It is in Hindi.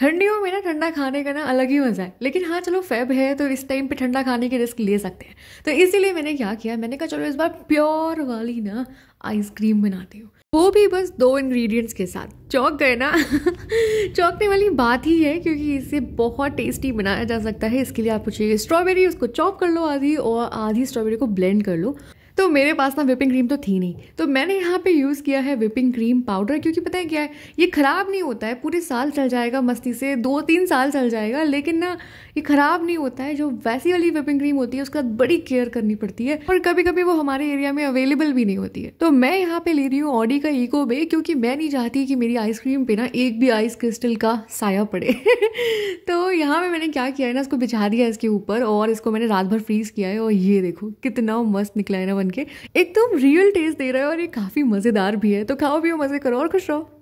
ठंडियों में ना ठंडा खाने का ना अलग ही मज़ा है लेकिन हाँ चलो फेब है तो इस टाइम पे ठंडा खाने की रिस्क ले सकते हैं तो इसीलिए मैंने क्या किया मैंने कहा चलो इस बार प्योर वाली ना आइसक्रीम बनाती हूँ वो भी बस दो इंग्रेडिएंट्स के साथ चौक गए ना चौंकने वाली बात ही है क्योंकि इसे बहुत टेस्टी बनाया जा सकता है इसके लिए आपको चाहिए स्ट्रॉबेरी उसको चॉप कर लो आधी और आधी स्ट्रॉबेरी को ब्लेंड कर लो तो मेरे पास ना विपिंग क्रीम तो थी नहीं तो मैंने यहाँ पे यूज़ किया है विपिंग क्रीम पाउडर क्योंकि पता है क्या है ये ख़राब नहीं होता है पूरे साल चल जाएगा मस्ती से दो तीन साल चल जाएगा लेकिन ना ये ख़राब नहीं होता है जो वैसी वाली विपिंग क्रीम होती है उसका बड़ी केयर करनी पड़ती है और कभी कभी वो हमारे एरिया में अवेलेबल भी नहीं होती है तो मैं यहाँ पर ले रही हूँ ऑडी का ईको बे क्योंकि मैं नहीं चाहती कि मेरी आइसक्रीम पे ना एक भी आइस क्रिस्टल का साया पड़े तो यहाँ पर मैंने क्या किया है ना इसको बिछा दिया इसके ऊपर और इसको मैंने रात भर फ्रीज किया है और ये देखो कितना मस्त निकला है ना बनके के एकदम रियल टेस्ट दे रहा है और ये काफ़ी मज़ेदार भी है तो खाओ पियो मज़े करो और खुश रहो